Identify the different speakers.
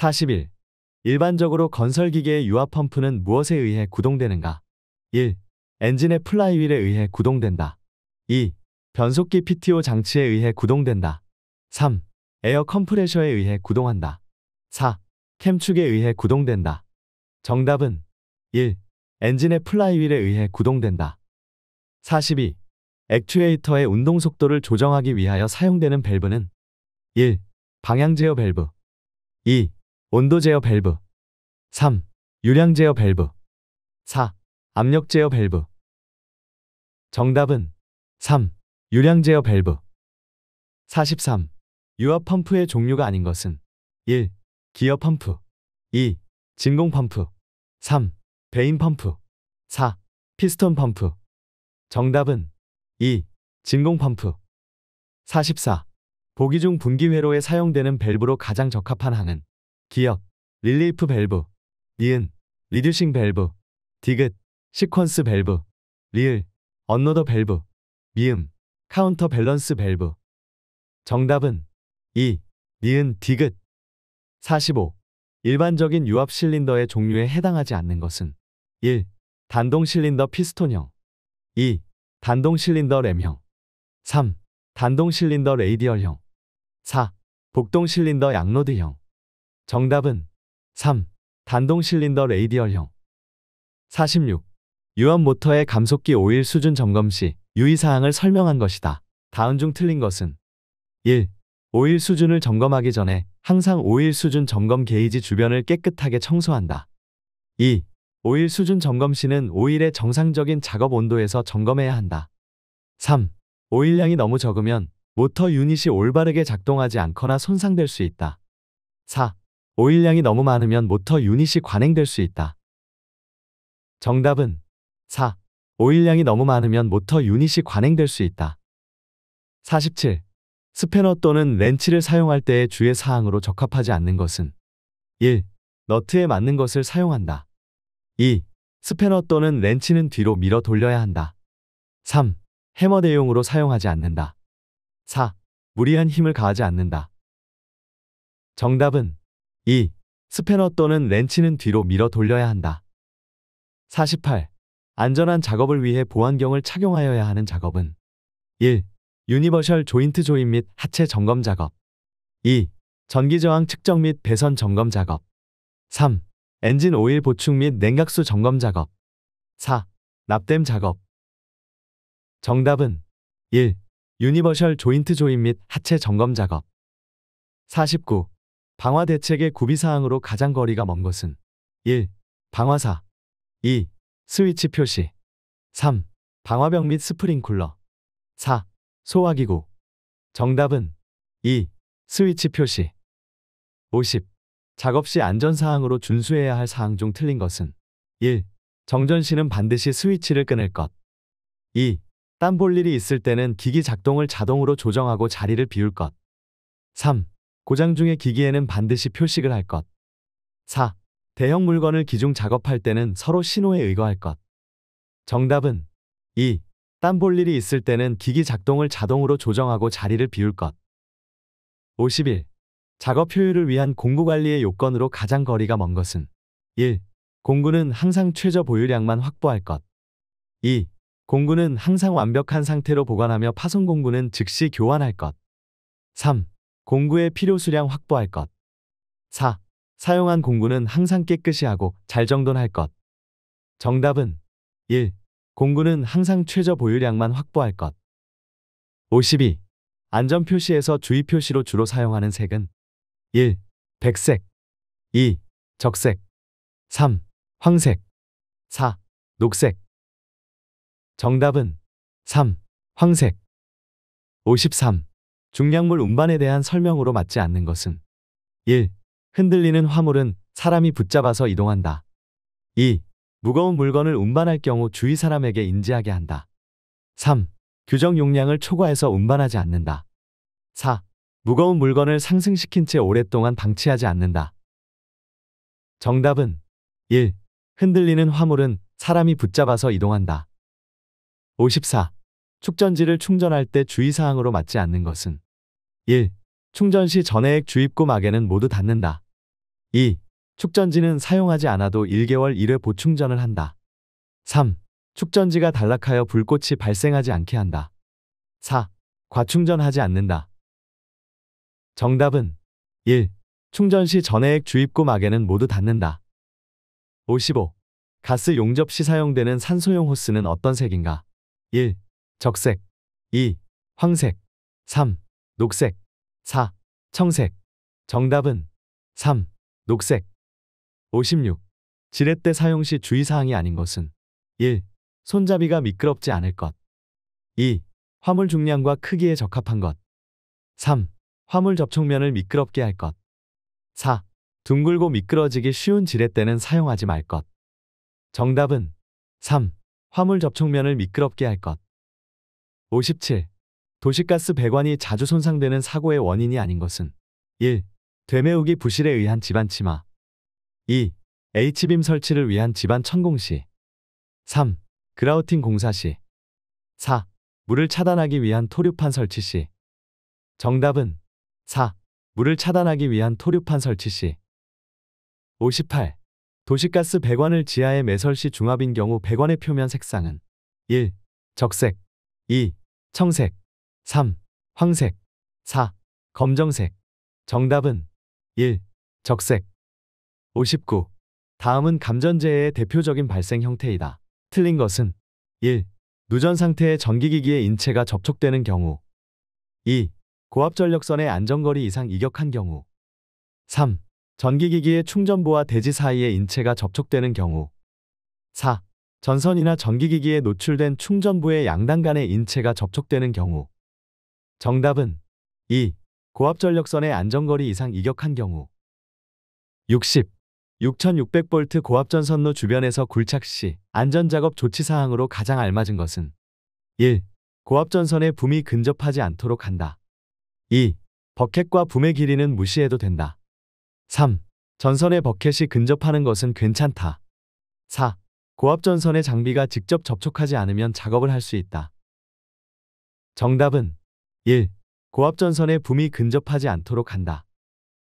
Speaker 1: 41. 일반적으로 건설기계의 유압 펌프는 무엇에 의해 구동되는가? 1. 엔진의 플라이휠에 의해 구동된다. 2. 변속기 PTO 장치에 의해 구동된다. 3. 에어 컴프레셔에 의해 구동한다. 4. 캠축에 의해 구동된다. 정답은 1. 엔진의 플라이휠에 의해 구동된다. 42. 액추에이터의 운동 속도를 조정하기 위하여 사용되는 밸브는 1. 방향 제어 밸브 2. 온도 제어 밸브 3. 유량 제어 밸브 4. 압력 제어 밸브 정답은 3. 유량 제어 밸브 43. 유압 펌프의 종류가 아닌 것은 1. 기어 펌프 2. 진공 펌프 3. 베인 펌프 4. 피스톤 펌프 정답은 2. 진공 펌프 44. 보기 중 분기 회로에 사용되는 밸브로 가장 적합한 항은 기억, 릴리프 밸브, 니은, 리듀싱 밸브, 디귿, 시퀀스 밸브, 리을, 언노더 밸브, 미음, 카운터 밸런스 밸브. 정답은 2. 니은 디귿 45. 일반적인 유압 실린더의 종류에 해당하지 않는 것은 1. 단동 실린더 피스톤형 2. 단동 실린더 램형 3. 단동 실린더 레이디얼형 4. 복동 실린더 양로드형 정답은 3. 단동 실린더 레이디얼형 46. 유압 모터의 감속기 오일 수준 점검 시 유의사항을 설명한 것이다. 다음 중 틀린 것은 1. 오일 수준을 점검하기 전에 항상 오일 수준 점검 게이지 주변을 깨끗하게 청소한다. 2. 오일 수준 점검 시는 오일의 정상적인 작업 온도에서 점검해야 한다. 3. 오일량이 너무 적으면 모터 유닛이 올바르게 작동하지 않거나 손상될 수 있다. 4. 오일량이 너무 많으면 모터 유닛이 관행될 수 있다. 정답은 4. 오일량이 너무 많으면 모터 유닛이 관행될 수 있다. 47. 스패너 또는 렌치를 사용할 때의 주의 사항으로 적합하지 않는 것은 1. 너트에 맞는 것을 사용한다. 2. 스패너 또는 렌치는 뒤로 밀어 돌려야 한다. 3. 해머 대용으로 사용하지 않는다. 4. 무리한 힘을 가하지 않는다. 정답은 2. 스패너 또는 렌치는 뒤로 밀어 돌려야 한다. 48. 안전한 작업을 위해 보안경을 착용하여야 하는 작업은 1. 유니버셜 조인트 조인 및 하체 점검 작업 2. 전기저항 측정 및 배선 점검 작업 3. 엔진 오일 보충 및 냉각수 점검 작업 4. 납땜 작업 정답은 1. 유니버셜 조인트 조인 및 하체 점검 작업 49. 방화 대책의 구비사항으로 가장 거리가 먼 것은 1. 방화사 2. 스위치 표시 3. 방화벽 및 스프링쿨러 4. 소화기구 정답은 2. 스위치 표시 50. 작업 시 안전사항으로 준수해야 할 사항 중 틀린 것은 1. 정전 시는 반드시 스위치를 끊을 것 2. 땀볼 일이 있을 때는 기기 작동을 자동으로 조정하고 자리를 비울 것 3. 고장 중의 기기에는 반드시 표식을 할 것. 4. 대형 물건을 기중 작업할 때는 서로 신호에 의거할 것. 정답은 2. 땀 볼 일이 있을 때는 기기 작동을 자동으로 조정하고 자리를 비울 것. 51. 작업 효율을 위한 공구 관리의 요건으로 가장 거리가 먼 것은 1. 공구는 항상 최저 보유량만 확보할 것. 2. 공구는 항상 완벽한 상태로 보관하며 파손 공구는 즉시 교환할 것. 3. 공구의 필요 수량 확보할 것. 4. 사용한 공구는 항상 깨끗이 하고 잘 정돈할 것. 정답은 1. 공구는 항상 최저 보유량만 확보할 것. 52. 안전 표시에서 주의 표시로 주로 사용하는 색은 1. 백색 2. 적색 3. 황색 4. 녹색 정답은 3. 황색 53. 중량물 운반에 대한 설명으로 맞지 않는 것은 1. 흔들리는 화물은 사람이 붙잡아서 이동한다. 2. 무거운 물건을 운반할 경우 주위 사람에게 인지하게 한다. 3. 규정 용량을 초과해서 운반하지 않는다. 4. 무거운 물건을 상승시킨 채 오랫동안 방치하지 않는다. 정답은 1. 흔들리는 화물은 사람이 붙잡아서 이동한다. 54. 축전지를 충전할 때 주의사항으로 맞지 않는 것은 1. 충전 시 전해액 주입구 막에는 모두 닫는다. 2. 축전지는 사용하지 않아도 1개월 1회 보충전을 한다. 3. 축전지가 단락하여 불꽃이 발생하지 않게 한다. 4. 과충전하지 않는다. 정답은 1. 충전 시 전해액 주입구 막에는 모두 닫는다. 55. 가스 용접 시 사용되는 산소용 호스는 어떤 색인가? 1. 적색 2. 황색 3. 녹색 4. 청색 정답은 3. 녹색 56. 지렛대 사용 시 주의사항이 아닌 것은 1. 손잡이가 미끄럽지 않을 것 2. 화물 중량과 크기에 적합한 것 3. 화물 접촉면을 미끄럽게 할 것 4. 둥글고 미끄러지기 쉬운 지렛대는 사용하지 말 것 정답은 3. 화물 접촉면을 미끄럽게 할것 57. 도시가스 배관이 자주 손상되는 사고의 원인이 아닌 것은 1. 되메우기 부실에 의한 집안 침하 2. H빔 설치를 위한 집안 천공 시 3. 그라우팅 공사 시 4. 물을 차단하기 위한 토류판 설치 시 정답은 4. 물을 차단하기 위한 토류판 설치 시 58. 도시가스 배관을 지하에 매설 시 중압인 경우 배관의 표면 색상은 1. 적색 2. 청색 3. 황색 4. 검정색 정답은 1. 적색 59. 다음은 감전재의 대표적인 발생 형태이다. 틀린 것은 1. 누전 상태의 전기기기의 인체가 접촉되는 경우 2. 고압전력선의 안전거리 이상 이격한 경우 3. 전기기기의 충전부와 대지 사이의 인체가 접촉되는 경우 4. 전선이나 전기기기에 노출된 충전부의 양단 간의 인체가 접촉되는 경우 정답은 2. 고압전력선의 안전거리 이상 이격한 경우 60. 6600V 고압전선로 주변에서 굴착 시 안전작업 조치사항으로 가장 알맞은 것은 1. 고압전선의 붐이 근접하지 않도록 한다. 2. 버켓과 붐의 길이는 무시해도 된다. 3. 전선의 버켓이 근접하는 것은 괜찮다. 4. 고압 전선의 장비가 직접 접촉하지 않으면 작업을 할 수 있다. 정답은 1. 고압 전선의 붐이 근접하지 않도록 한다.